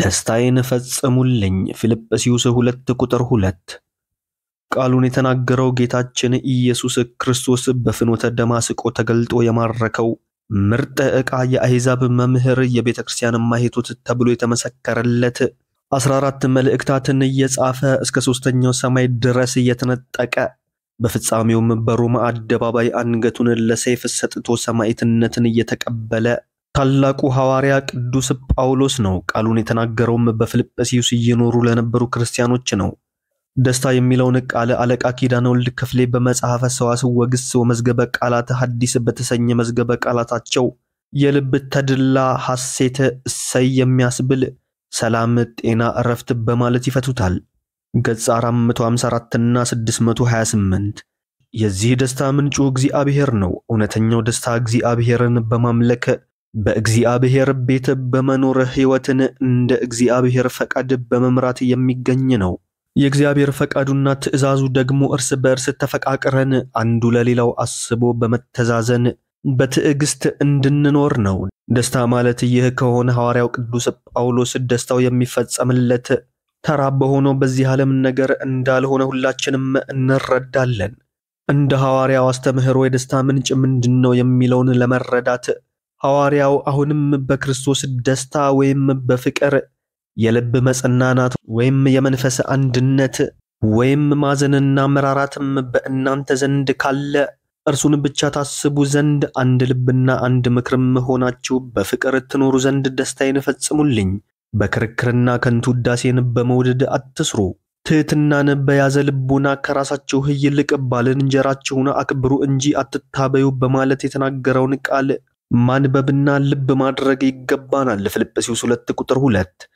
ደስታዬን ፈጽሙልኝ ፊልጵስዩስ ሁለት ቁጥር ሁለት ቃሉን የተናገረው ጌታችን ኢየሱስ ክርስቶስ በፍኖተ ደማስቆ ተገልጦ የማረከው ምርጥ ዕቃ የአሕዛብ መምህር የቤተ ክርስቲያን ማኅቶት ተብሎ የተመሰከረለት አስራ አራት መልእክታትን እየጻፈ እስከ ሦስተኛው ሰማይ ድረስ እየተነጠቀ በፍጻሜውም በሮማ አደባባይ አንገቱን ለሰይፍ ሰጥቶ ሰማዕትነትን እየተቀበለ ታላቁ ሐዋርያ ቅዱስ ጳውሎስ ነው። ቃሉን የተናገረውም በፊልጵስዩስ እየኖሩ ለነበሩ ክርስቲያኖች ነው። ደስታ የሚለውን ቃል አለቃ ኪዳነ ወልድ ክፍሌ በመጽሐፈ ሰዋስው ወግስ ወመዝገበ ቃላት ሐዲስ በተሰኘ መዝገበ ቃላታቸው የልብ ተድላ ሐሴት፣ እሰይ የሚያስብል ሰላም፣ ጤና፣ እረፍት በማለት ይፈቱታል። ገጽ 454 እና 628 የዚህ ደስታ ምንጩ እግዚአብሔር ነው። እውነተኛው ደስታ እግዚአብሔርን በማምለክ በእግዚአብሔር ቤት በመኖር ሕይወትን እንደ እግዚአብሔር ፈቃድ በመምራት የሚገኝ ነው። የእግዚአብሔር ፈቃዱና ትእዛዙ ደግሞ እርስ በእርስ ተፈቃቅረን አንዱ ለሌላው አስቦ በመተዛዘን በትዕግስት እንድንኖር ነው። ደስታ ማለት ይህ ከሆነ ሐዋርያው ቅዱስ ጳውሎስ ደስታው የሚፈጸምለት ተራ በሆነው በዚህ ዓለም ነገር እንዳልሆነ ሁላችንም እንረዳለን። እንደ ሐዋርያው አስተምህሮ የደስታ ምንጭ ምንድን ነው የሚለውን ለመረዳት ሐዋርያው አሁንም በክርስቶስ ደስታ ወይም በፍቅር የልብ መጽናናት ወይም የመንፈስ አንድነት ወይም ማዘንና መራራትም በእናንተ ዘንድ ካለ እርሱን ብቻ ታስቡ ዘንድ አንድ ልብና አንድ ምክርም ሆናችሁ በፍቅር ትኖሩ ዘንድ ደስታዬን ፈጽሙልኝ። በክርክርና ከንቱ ውዳሴን በመውደድ አትስሩ። ትሕትናን በያዘ ልቡና ከራሳችሁ ይልቅ ባልንጀራችሁን አክብሩ እንጂ አትታበዩ በማለት የተናገረውን ቃል ማንበብና ልብ ማድረግ ይገባናል። ፊልጵስዩስ 2 ቁጥር 2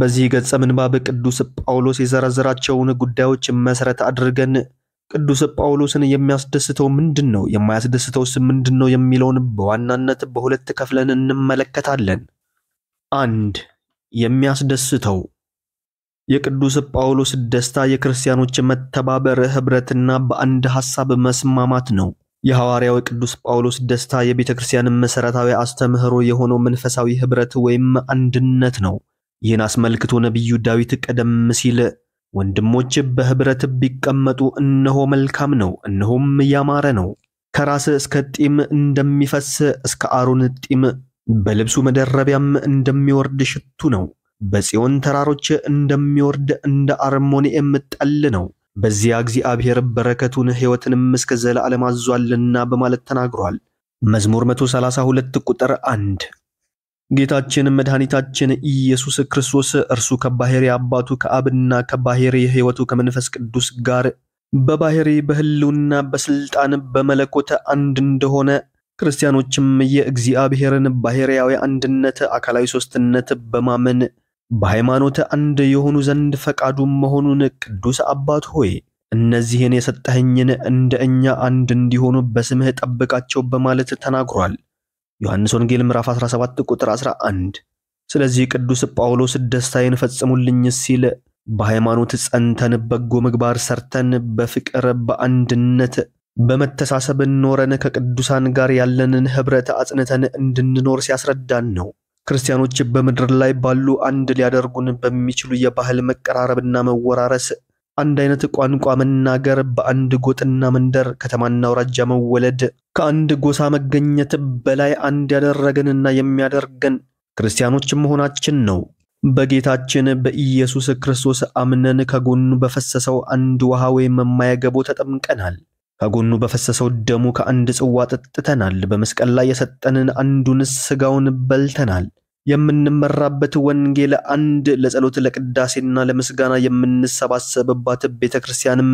በዚህ ገጸ ምንባብ ቅዱስ ጳውሎስ የዘረዘራቸውን ጉዳዮች መሰረት አድርገን ቅዱስ ጳውሎስን የሚያስደስተው ምንድን ነው፣ የማያስደስተውስ ምንድን ነው የሚለውን በዋናነት በሁለት ከፍለን እንመለከታለን። አንድ የሚያስደስተው የቅዱስ ጳውሎስ ደስታ የክርስቲያኖች መተባበር፣ ህብረትና በአንድ ሐሳብ መስማማት ነው። የሐዋርያው ቅዱስ ጳውሎስ ደስታ የቤተ ክርስቲያን መሠረታዊ አስተምህሮ የሆነው መንፈሳዊ ኅብረት ወይም አንድነት ነው። ይህን አስመልክቶ ነቢዩ ዳዊት ቀደም ሲል ወንድሞች በኅብረት ቢቀመጡ እነሆ መልካም ነው፣ እነሆም ያማረ ነው፣ ከራስ እስከ ጢም እንደሚፈስ እስከ አሮን ጢም በልብሱ መደረቢያም እንደሚወርድ ሽቱ ነው፣ በጽዮን ተራሮች እንደሚወርድ እንደ አርሞንኤም ጠል ነው በዚያ እግዚአብሔር በረከቱን ሕይወትንም እስከ ዘላለም አዟልና በማለት ተናግሯል። መዝሙር 132 ቁጥር 1 ጌታችን መድኃኒታችን ኢየሱስ ክርስቶስ እርሱ ከባሕሪ አባቱ ከአብና ከባሕሪ ሕይወቱ ከመንፈስ ቅዱስ ጋር በባሕሪ በሕልውና በስልጣን በመለኮት አንድ እንደሆነ ክርስቲያኖችም የእግዚአብሔርን ባሕርያዊ አንድነት አካላዊ ሦስትነት በማመን በሃይማኖት አንድ የሆኑ ዘንድ ፈቃዱ መሆኑን ቅዱስ አባት ሆይ እነዚህን የሰጠኸኝን እንደ እኛ አንድ እንዲሆኑ በስምህ ጠብቃቸው በማለት ተናግሯል። ዮሐንስ ወንጌል ምዕራፍ 17 ቁጥር 11። ስለዚህ ቅዱስ ጳውሎስ ደስታዬን ፈጽሙልኝ ሲል በሃይማኖት ጸንተን በጎ ምግባር ሰርተን በፍቅር በአንድነት በመተሳሰብ ኖረን ከቅዱሳን ጋር ያለንን ኅብረት አጽንተን እንድንኖር ሲያስረዳን ነው። ክርስቲያኖች በምድር ላይ ባሉ አንድ ሊያደርጉን በሚችሉ የባህል መቀራረብና መወራረስ አንድ አይነት ቋንቋ መናገር፣ በአንድ ጎጥና መንደር ከተማና አውራጃ መወለድ፣ ከአንድ ጎሳ መገኘት በላይ አንድ ያደረገንና የሚያደርገን ክርስቲያኖች መሆናችን ነው። በጌታችን በኢየሱስ ክርስቶስ አምነን ከጎኑ በፈሰሰው አንድ ውሃ ወይም ገቦ ተጠምቀናል። ከጎኑ በፈሰሰው ደሙ ከአንድ ጽዋ ጠጥተናል። በመስቀል ላይ የሰጠንን አንዱን ስጋውን በልተናል። የምንመራበት ወንጌል አንድ፣ ለጸሎት ለቅዳሴና ለምስጋና የምንሰባሰብባት ቤተ ክርስቲያንም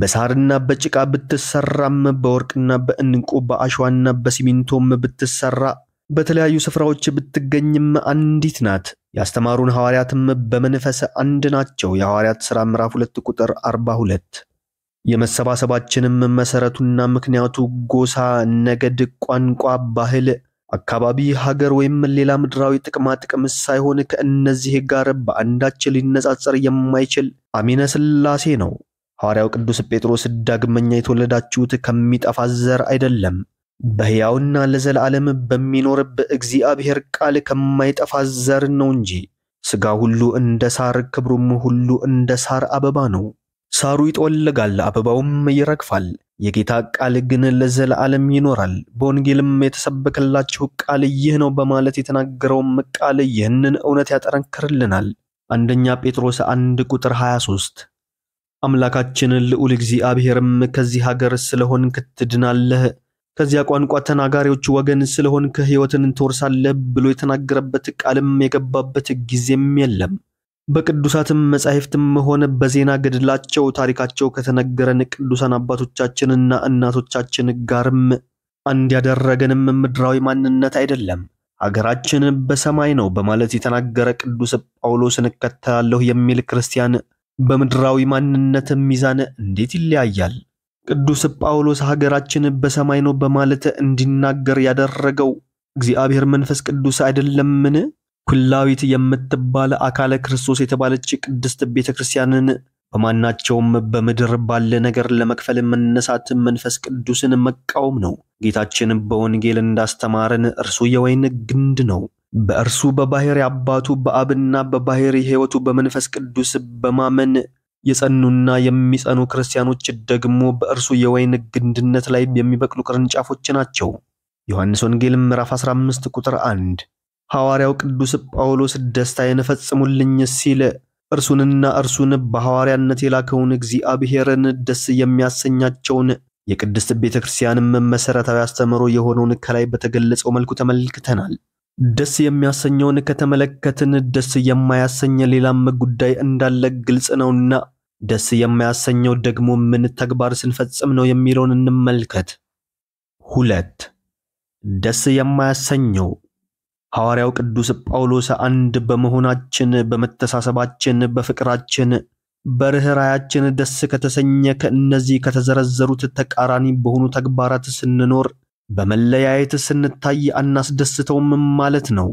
በሳርና በጭቃ ብትሰራም በወርቅና በእንቁ በአሸዋና በሲሚንቶም ብትሰራ በተለያዩ ስፍራዎች ብትገኝም አንዲት ናት። ያስተማሩን ሐዋርያትም በመንፈስ አንድ ናቸው። የሐዋርያት ሥራ ምዕራፍ 2 ቁጥር 42። የመሰባሰባችንም መሠረቱና ምክንያቱ ጎሳ፣ ነገድ፣ ቋንቋ፣ ባህል አካባቢ፣ ሀገር ወይም ሌላ ምድራዊ ጥቅማ ጥቅም ሳይሆን ከእነዚህ ጋር በአንዳች ሊነጻጸር የማይችል አሚነ ስላሴ ነው። ሐዋርያው ቅዱስ ጴጥሮስ ዳግመኛ የተወለዳችሁት ከሚጠፋ ዘር አይደለም፣ በሕያውና ለዘላለም በሚኖር በእግዚአብሔር ቃል ከማይጠፋ ዘር ነው እንጂ ሥጋ ሁሉ እንደ ሳር፣ ክብሩም ሁሉ እንደ ሳር አበባ ነው። ሳሩ ይጠወልጋል፣ አበባውም ይረግፋል። የጌታ ቃል ግን ለዘላለም ይኖራል። በወንጌልም የተሰበከላችሁ ቃል ይህ ነው በማለት የተናገረውም ቃል ይህንን እውነት ያጠነክርልናል። አንደኛ ጴጥሮስ 1 ቁጥር 23 አምላካችን ልዑል እግዚአብሔርም ከዚህ ሀገር ስለሆንክ ትድናለህ፣ ከዚያ ቋንቋ ተናጋሪዎች ወገን ስለሆንክ ሕይወትን ትወርሳለህ ብሎ የተናገረበት ቃልም የገባበት ጊዜም የለም። በቅዱሳትም መጻሕፍትም ሆነ በዜና ገድላቸው ታሪካቸው ከተነገረን ቅዱሳን አባቶቻችንና እናቶቻችን ጋርም አንድ ያደረገንም ምድራዊ ማንነት አይደለም፣ ሀገራችን በሰማይ ነው በማለት የተናገረ ቅዱስ ጳውሎስን እከተላለሁ የሚል ክርስቲያን በምድራዊ ማንነት ሚዛን እንዴት ይለያያል? ቅዱስ ጳውሎስ ሀገራችን በሰማይ ነው በማለት እንዲናገር ያደረገው እግዚአብሔር መንፈስ ቅዱስ አይደለምን? ኩላዊት የምትባል አካለ ክርስቶስ የተባለች ቅድስት ቤተ ክርስቲያንን በማናቸውም በምድር ባለ ነገር ለመክፈል መነሳት መንፈስ ቅዱስን መቃወም ነው። ጌታችን በወንጌል እንዳስተማረን እርሱ የወይን ግንድ ነው። በእርሱ በባሕርይ አባቱ በአብና በባሕርይ ሕይወቱ በመንፈስ ቅዱስ በማመን የጸኑና የሚጸኑ ክርስቲያኖች ደግሞ በእርሱ የወይን ግንድነት ላይ የሚበቅሉ ቅርንጫፎች ናቸው። ዮሐንስ ወንጌል ምዕራፍ 15 ቁጥር 1 ሐዋርያው ቅዱስ ጳውሎስ ደስታዬን ፈጽሙልኝ ሲል እርሱንና እርሱን በሐዋርያነት የላከውን እግዚአብሔርን ደስ የሚያሰኛቸውን የቅድስት ቤተ ክርስቲያንም መሠረታዊ አስተምህሮ የሆነውን ከላይ በተገለጸው መልኩ ተመልክተናል። ደስ የሚያሰኘውን ከተመለከትን ደስ የማያሰኝ ሌላም ጉዳይ እንዳለ ግልጽ ነውና ደስ የማያሰኘው ደግሞ ምን ተግባር ስንፈጽም ነው የሚለውን እንመልከት። ሁለት ደስ የማያሰኘው ሐዋርያው ቅዱስ ጳውሎስ አንድ በመሆናችን በመተሳሰባችን፣ በፍቅራችን፣ በርኅራያችን ደስ ከተሰኘ ከእነዚህ ከተዘረዘሩት ተቃራኒ በሆኑ ተግባራት ስንኖር በመለያየት ስንታይ አናስደስተውም ማለት ነው።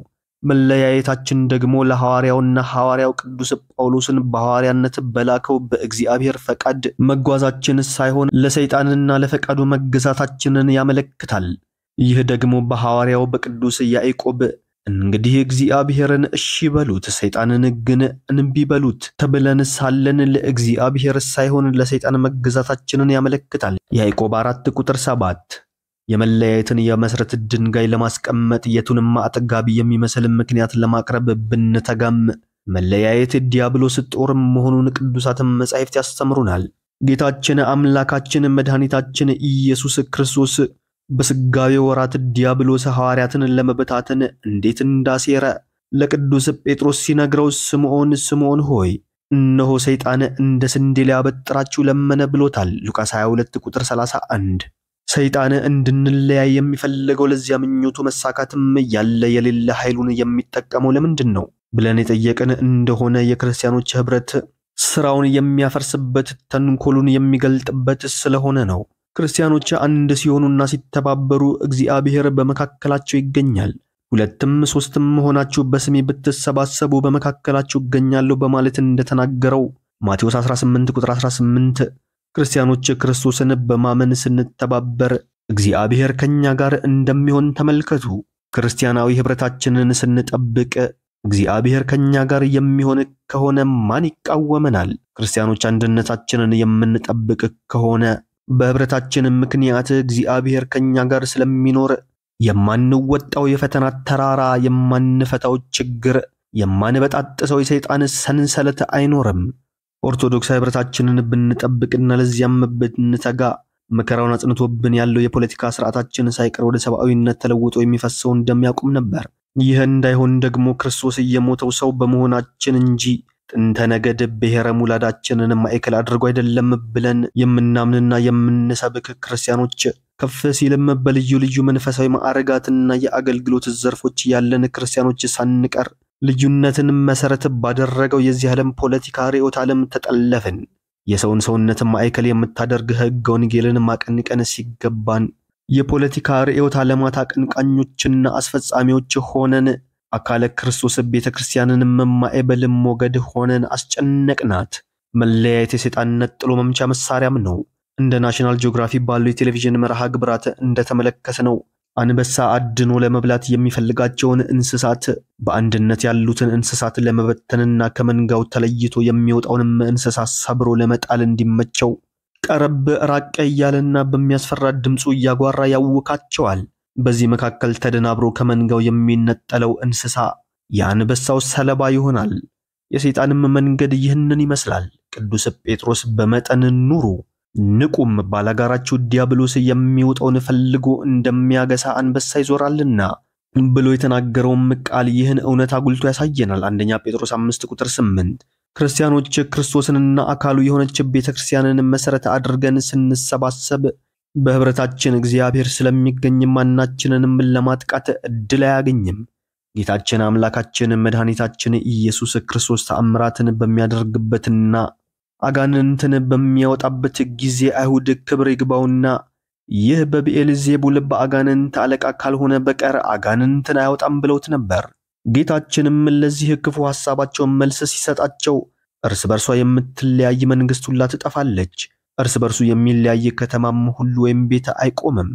መለያየታችን ደግሞ ለሐዋርያውና ሐዋርያው ቅዱስ ጳውሎስን በሐዋርያነት በላከው በእግዚአብሔር ፈቃድ መጓዛችን ሳይሆን ለሰይጣንና ለፈቃዱ መገዛታችንን ያመለክታል። ይህ ደግሞ በሐዋርያው በቅዱስ ያዕቆብ እንግዲህ እግዚአብሔርን እሺ በሉት፣ ሰይጣንን ግን እንቢ በሉት ተብለን ሳለን ለእግዚአብሔር ሳይሆን ለሰይጣን መገዛታችንን ያመለክታል። ያዕቆብ አራት ቁጥር ሰባት የመለያየትን የመሰረት ድንጋይ ለማስቀመጥ የቱንም አጥጋቢ የሚመስል ምክንያት ለማቅረብ ብንተጋም መለያየት ዲያብሎስ ጦር መሆኑን ቅዱሳትን መጻሕፍት ያስተምሩናል። ጌታችን አምላካችን መድኃኒታችን ኢየሱስ ክርስቶስ በስጋዊ ወራት ዲያብሎስ ሐዋርያትን ለመበታተን እንዴት እንዳሴረ ለቅዱስ ጴጥሮስ ሲነግረው ስምዖን ስምዖን ሆይ እነሆ ሰይጣን እንደ ስንዴ ሊያበጥራችሁ ለመነ ብሎታል። ሉቃስ 22 ቁጥር 31። ሰይጣን እንድንለያይ የሚፈልገው ለዚያ ምኞቱ መሳካትም ያለ የሌለ ኃይሉን የሚጠቀመው ለምንድን ነው ብለን የጠየቅን እንደሆነ የክርስቲያኖች ኅብረት ስራውን የሚያፈርስበት ተንኮሉን የሚገልጥበት ስለሆነ ነው። ክርስቲያኖች አንድ ሲሆኑና ሲተባበሩ እግዚአብሔር በመካከላቸው ይገኛል። ሁለትም ሶስትም ሆናችሁ በስሜ ብትሰባሰቡ በመካከላችሁ እገኛለሁ በማለት እንደተናገረው ማቴዎስ 18 ቁጥር 18 ክርስቲያኖች ክርስቶስን በማመን ስንተባበር እግዚአብሔር ከኛ ጋር እንደሚሆን ተመልከቱ። ክርስቲያናዊ ኅብረታችንን ስንጠብቅ እግዚአብሔር ከኛ ጋር የሚሆን ከሆነ ማን ይቃወመናል? ክርስቲያኖች አንድነታችንን የምንጠብቅ ከሆነ በህብረታችን ምክንያት እግዚአብሔር ከእኛ ጋር ስለሚኖር የማንወጣው የፈተና ተራራ፣ የማንፈታው ችግር፣ የማንበጣጥሰው የሰይጣን ሰንሰለት አይኖርም። ኦርቶዶክሳዊ ኅብረታችንን ብንጠብቅና ለዚያም ብንተጋ መከራውን አጽንቶብን ያለው የፖለቲካ ስርዓታችን ሳይቀር ወደ ሰብአዊነት ተለውጦ የሚፈሰው እንደሚያቆም ነበር። ይህ እንዳይሆን ደግሞ ክርስቶስ እየሞተው ሰው በመሆናችን እንጂ ጥንተ ነገድ ብሔረ ሙላዳችንን ማዕከል አድርጎ አይደለም ብለን የምናምንና የምንሰብክ ክርስቲያኖች ከፍ ሲልም በልዩ ልዩ መንፈሳዊ ማዕረጋትና የአገልግሎት ዘርፎች ያለን ክርስቲያኖች ሳንቀር ልዩነትን መሰረት ባደረገው የዚህ ዓለም ፖለቲካ ርዕዮተ ዓለም ተጠለፍን። የሰውን ሰውነት ማዕከል የምታደርግ ሕገ ወንጌልን ማቀንቀን ሲገባን የፖለቲካ ርዕዮተ ዓለማት አቀንቃኞችና አስፈጻሚዎች ሆነን አካለ ክርስቶስ ቤተ ክርስቲያንን በልም ሞገድ ሆነን አስጨነቅናት። መለያየት የሰይጣን ነጥሎ መምቻ መሳሪያም ነው። እንደ ናሽናል ጂኦግራፊ ባሉ የቴሌቪዥን መርሃ ግብራት እንደተመለከተ ነው አንበሳ አድኖ ለመብላት የሚፈልጋቸውን እንስሳት በአንድነት ያሉትን እንስሳት ለመበተንና ከመንጋው ተለይቶ የሚወጣውንም እንስሳ ሰብሮ ለመጣል እንዲመቸው ቀረብ ራቀ እያለና በሚያስፈራ ድምፁ እያጓራ ያውካቸዋል። በዚህ መካከል ተደናብሮ ከመንጋው የሚነጠለው እንስሳ የአንበሳው ሰለባ ይሆናል። የሰይጣንም መንገድ ይህንን ይመስላል። ቅዱስ ጴጥሮስ በመጠን ኑሩ ንቁም፣ ባላጋራችሁ ዲያብሎስ የሚውጠውን ፈልጎ እንደሚያገሳ አንበሳ ይዞራልና ብሎ የተናገረውም ቃል ይህን እውነት አጉልቶ ያሳየናል። አንደኛ ጴጥሮስ 5 ቁጥር 8 ክርስቲያኖች ክርስቶስንና አካሉ የሆነች ቤተ ክርስቲያንን መሰረት አድርገን ስንሰባሰብ በህብረታችን እግዚአብሔር ስለሚገኝ ማናችንንም ለማጥቃት እድል አያገኝም። ጌታችን አምላካችን መድኃኒታችን ኢየሱስ ክርስቶስ ተአምራትን በሚያደርግበትና አጋንንትን በሚያወጣበት ጊዜ አይሁድ ክብር ይግባውና ይህ በብኤልዜቡል በአጋንንት አለቃ ካልሆነ በቀር አጋንንትን አያወጣም ብለውት ነበር። ጌታችንም ለዚህ ክፉ ሐሳባቸውን መልስ ሲሰጣቸው እርስ በርሷ የምትለያይ መንግሥት ሁላ ትጠፋለች እርስ በርሱ የሚለያይ ከተማም ሁሉ ወይም ቤት አይቆምም።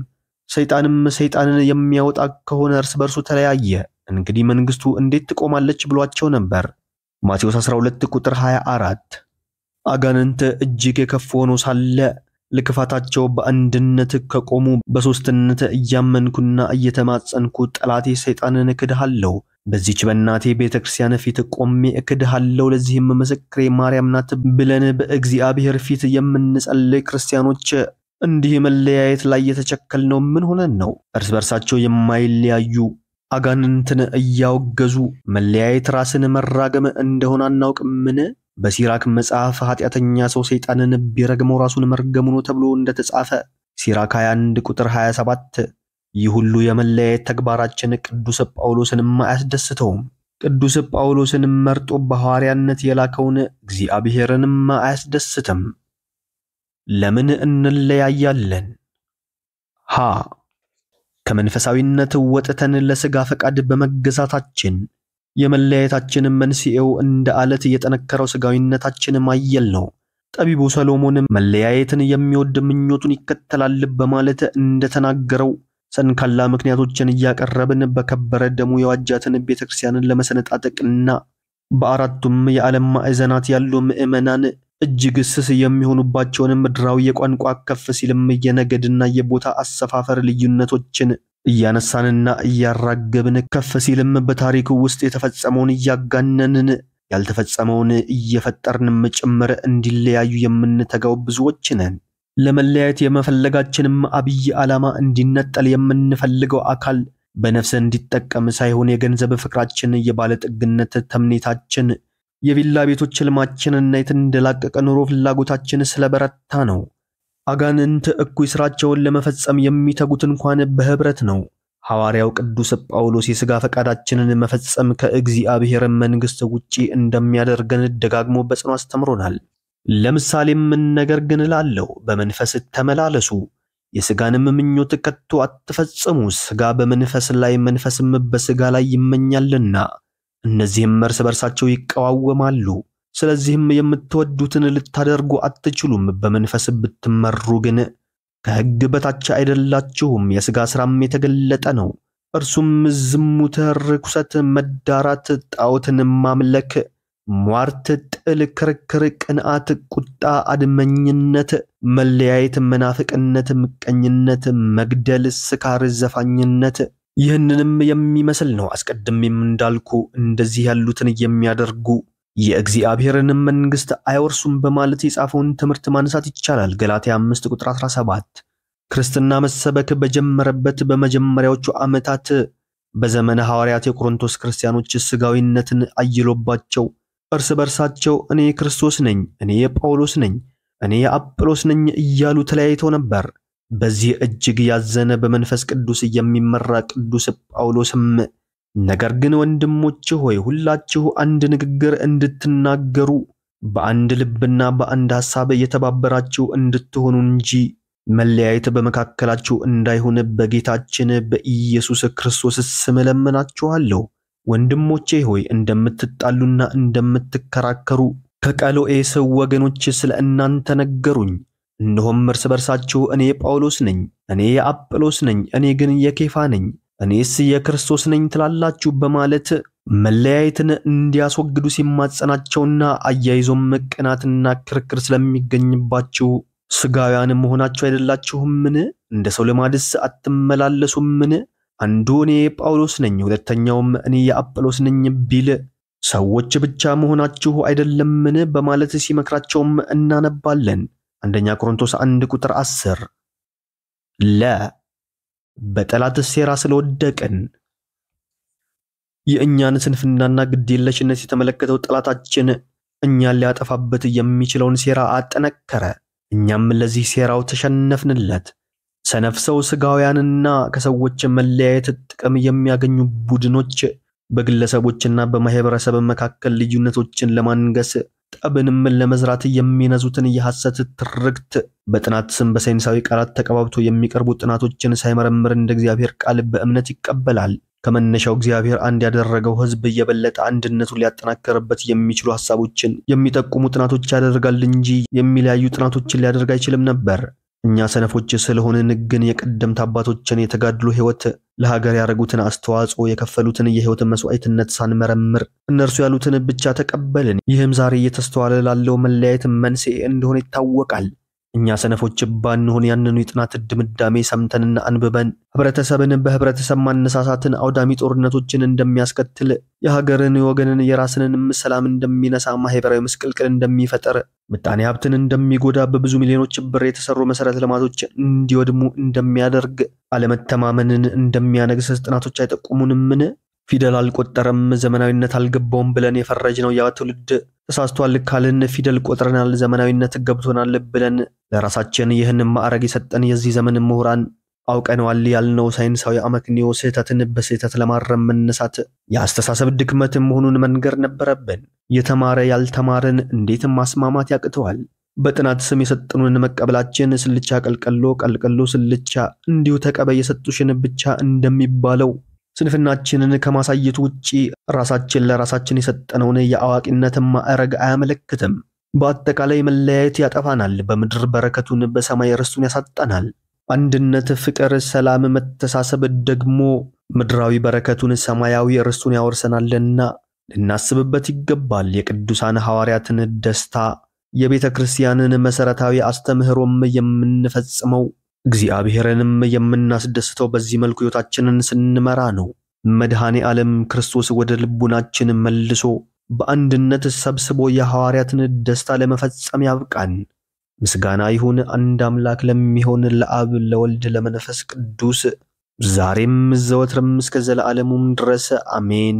ሰይጣንም ሰይጣንን የሚያወጣ ከሆነ እርስ በርሱ ተለያየ፣ እንግዲህ መንግስቱ እንዴት ትቆማለች ብሏቸው ነበር። ማቴዎስ 12 ቁጥር 24። አጋንንት እጅግ የከፉ ሆኖ ሳለ ልክፋታቸው በአንድነት ከቆሙ በሶስትነት እያመንኩና እየተማጸንኩ ጠላቴ ሰይጣንን እክድሃለሁ፣ በዚች በእናቴ ቤተ ክርስቲያን ፊት ቆሜ እክድሃለሁ፣ ለዚህም ምስክሬ ማርያም ናት ብለን በእግዚአብሔር ፊት የምንጸልይ ክርስቲያኖች እንዲህ መለያየት ላይ የተቸከልነው ምን ሆነን ነው? እርስ በርሳቸው የማይለያዩ አጋንንትን እያወገዙ መለያየት ራስን መራገም እንደሆነ አናውቅምን? በሲራክ መጽሐፍ ኃጢአተኛ ሰው ሰይጣንን ቢረግመው ራሱን መርገሙ ነው ተብሎ እንደተጻፈ ሲራክ 21 ቁጥር 27 ይህ ሁሉ የመለያየት ተግባራችን ቅዱስ ጳውሎስንም አያስደስተውም። ቅዱስ ጳውሎስን መርጦ በሐዋርያነት የላከውን እግዚአብሔርንም አያስደስትም። ለምን እንለያያለን? ሀ ከመንፈሳዊነት ወጥተን ለሥጋ ፈቃድ በመገዛታችን የመለያየታችን መንስኤው እንደ አለት የጠነከረው ሥጋዊነታችን ማየል ነው። ጠቢቡ ሰሎሞን መለያየትን የሚወድ ምኞቱን ይከተላል በማለት እንደተናገረው ሰንካላ ምክንያቶችን እያቀረብን በከበረ ደሙ የዋጃትን ቤተ ክርስቲያንን ለመሰነጣጠቅና በአራቱም የዓለም ማዕዘናት ያሉ ምዕመናን እጅግ ስስ የሚሆኑባቸውን ምድራዊ የቋንቋ ከፍ ሲልም የነገድና የቦታ አሰፋፈር ልዩነቶችን እያነሳንና እያራገብን ከፍ ሲልም በታሪክ ውስጥ የተፈጸመውን እያጋነንን ያልተፈጸመውን እየፈጠርንም ጭምር እንዲለያዩ የምንተጋው ብዙዎች ነን። ለመለያየት የመፈለጋችንም አብይ ዓላማ እንዲነጠል የምንፈልገው አካል በነፍስ እንዲጠቀም ሳይሆን የገንዘብ ፍቅራችን፣ የባለጠግነት ተምኔታችን፣ የቪላ ቤቶች ሕልማችንና የተንደላቀቀ ኑሮ ፍላጎታችን ስለበረታ ነው። አጋንንት እኩይ ስራቸውን ለመፈጸም የሚተጉት እንኳን በህብረት ነው። ሐዋርያው ቅዱስ ጳውሎስ የሥጋ ፈቃዳችንን መፈጸም ከእግዚአብሔር መንግሥት ውጪ እንደሚያደርገን ደጋግሞ በጽኑ አስተምሮናል። ለምሳሌም ነገር ግን እላለሁ፣ በመንፈስ ተመላለሱ፣ የሥጋንም ምኞት ከቶ አትፈጽሙ። ሥጋ በመንፈስ ላይ መንፈስም በሥጋ ላይ ይመኛልና፣ እነዚህም እርስ በርሳቸው ይቀዋወማሉ። ስለዚህም የምትወዱትን ልታደርጉ አትችሉም። በመንፈስ ብትመሩ ግን ከሕግ በታች አይደላችሁም። የሥጋ ሥራም የተገለጠ ነው፤ እርሱም ዝሙት፣ ርኩሰት፣ መዳራት፣ ጣዖትን ማምለክ ሟርት፣ ጥል፣ ክርክር፣ ቅንዓት፣ ቁጣ፣ አድመኝነት፣ መለያየት፣ መናፍቅነት፣ ምቀኝነት፣ መግደል፣ ስካር፣ ዘፋኝነት ይህንንም የሚመስል ነው። አስቀድሜም እንዳልኩ እንደዚህ ያሉትን የሚያደርጉ የእግዚአብሔርን መንግሥት አይወርሱም በማለት የጻፈውን ትምህርት ማንሳት ይቻላል። ገላትያ 5 ቁጥር 17 ክርስትና መሰበክ በጀመረበት በመጀመሪያዎቹ ዓመታት በዘመነ ሐዋርያት የቆሮንቶስ ክርስቲያኖች ስጋዊነትን አይሎባቸው እርስ በርሳቸው እኔ ክርስቶስ ነኝ፣ እኔ የጳውሎስ ነኝ፣ እኔ የአጵሎስ ነኝ እያሉ ተለያይተው ነበር። በዚህ እጅግ ያዘነ በመንፈስ ቅዱስ የሚመራ ቅዱስ ጳውሎስም ነገር ግን ወንድሞች ሆይ ሁላችሁ አንድ ንግግር እንድትናገሩ በአንድ ልብና በአንድ ሐሳብ የተባበራችሁ እንድትሆኑ እንጂ መለያየት በመካከላችሁ እንዳይሆን በጌታችን በኢየሱስ ክርስቶስ ስም እለምናችኋለሁ። ወንድሞቼ ሆይ እንደምትጣሉና እንደምትከራከሩ ከቀሎኤ ሰው ወገኖች ስለ እናንተ ነገሩኝ። እነሆም እርስ በርሳችሁ እኔ ጳውሎስ ነኝ፣ እኔ የአጵሎስ ነኝ፣ እኔ ግን የኬፋ ነኝ፣ እኔስ የክርስቶስ ነኝ ትላላችሁ በማለት መለያየትን እንዲያስወግዱ ሲማጸናቸውና አያይዞም ቅናትና ክርክር ስለሚገኝባችሁ ስጋውያን መሆናችሁ አይደላችሁምን? እንደ ሰው ልማድስ አትመላለሱምን? አንዱ እኔ ጳውሎስ ነኝ፣ ሁለተኛውም እኔ የአጵሎስ ነኝ ቢል ሰዎች ብቻ መሆናችሁ አይደለምን በማለት ሲመክራቸውም እናነባለን። አንደኛ ቆሮንቶስ 1 ቁጥር 10 ለ በጠላት ሴራ ስለወደቅን የእኛን ስንፍናና ግዴለሽነት የተመለከተው ጠላታችን እኛን ሊያጠፋበት የሚችለውን ሴራ አጠነከረ። እኛም ለዚህ ሴራው ተሸነፍንለት። ሰነፍሰው ስጋውያንና ከሰዎች መለያየት ጥቅም የሚያገኙ ቡድኖች በግለሰቦችና በማህበረሰብ መካከል ልዩነቶችን ለማንገስ ጠብንም ለመዝራት የሚነዙትን የሐሰት ትርክት በጥናት ስም በሳይንሳዊ ቃላት ተቀባብቶ የሚቀርቡ ጥናቶችን ሳይመረምር እንደ እግዚአብሔር ቃል በእምነት ይቀበላል። ከመነሻው እግዚአብሔር አንድ ያደረገው ሕዝብ የበለጠ አንድነቱን ሊያጠናከርበት የሚችሉ ሐሳቦችን የሚጠቁሙ ጥናቶች ያደርጋል እንጂ የሚለያዩ ጥናቶችን ሊያደርግ አይችልም ነበር። እኛ ሰነፎች ስለሆንን ግን የቀደምት አባቶችን የተጋድሎ ህይወት ለሀገር ያደረጉትን አስተዋጽኦ የከፈሉትን የህይወት መስዋዕትነት ሳንመረምር እነርሱ ያሉትን ብቻ ተቀበልን። ይህም ዛሬ እየተስተዋለ ላለው መለያየት መንስኤ እንደሆነ ይታወቃል። እኛ ሰነፎች ባንሆን ያንኑ የጥናት ድምዳሜ ሰምተንና አንብበን ህብረተሰብን በህብረተሰብ ማነሳሳትን አውዳሚ ጦርነቶችን እንደሚያስከትል የሀገርን የወገንን የራስንንም ሰላም እንደሚነሳ ማህበራዊ ምስቅልቅል እንደሚፈጠር ምጣኔ ሀብትን እንደሚጎዳ በብዙ ሚሊዮኖች ብር የተሰሩ መሰረተ ልማቶች እንዲወድሙ እንደሚያደርግ አለመተማመንን እንደሚያነግስ ጥናቶች አይጠቁሙንምን? ፊደል አልቆጠረም ዘመናዊነት አልገባውም ብለን የፈረጅ ነው ያ ትውልድ ተሳስቷል ካልን ፊደል ቆጥረናል፣ ዘመናዊነት ገብቶናል ብለን ለራሳችን ይህን ማዕረግ የሰጠን የዚህ ዘመን ምሁራን አውቀነዋል ያልነው ሳይንሳዊ አመክንዮ ስህተትን በስህተት ለማረም መነሳት የአስተሳሰብ ድክመት መሆኑን መንገር ነበረብን። የተማረ ያልተማርን እንዴትም ማስማማት ያቅተዋል። በጥናት ስም የሰጥኑን መቀበላችን ስልቻ ቀልቀሎ ቀልቀሎ ስልቻ እንዲሁ ተቀበይ የሰጡሽን ብቻ እንደሚባለው ስንፍናችንን ከማሳየቱ ውጪ ራሳችን ለራሳችን የሰጠነውን የአዋቂነትን ማዕረግ አያመለክትም። በአጠቃላይ መለያየት ያጠፋናል። በምድር በረከቱን በሰማይ ርስቱን ያሳጣናል። አንድነት፣ ፍቅር፣ ሰላም፣ መተሳሰብ ደግሞ ምድራዊ በረከቱን ሰማያዊ ርስቱን ያወርሰናልና ልናስብበት ይገባል። የቅዱሳን ሐዋርያትን ደስታ የቤተ ክርስቲያንን መሠረታዊ አስተምህሮም የምንፈጽመው እግዚአብሔርንም የምናስደስተው በዚህ መልኩ ሕይወታችንን ስንመራ ነው። መድኃኔ ዓለም ክርስቶስ ወደ ልቡናችን መልሶ በአንድነት ሰብስቦ የሐዋርያትን ደስታ ለመፈጸም ያብቃን። ምስጋና ይሁን አንድ አምላክ ለሚሆን ለአብ ለወልድ ለመንፈስ ቅዱስ ዛሬም ዘወትርም እስከ ዘለዓለሙም ድረስ አሜን።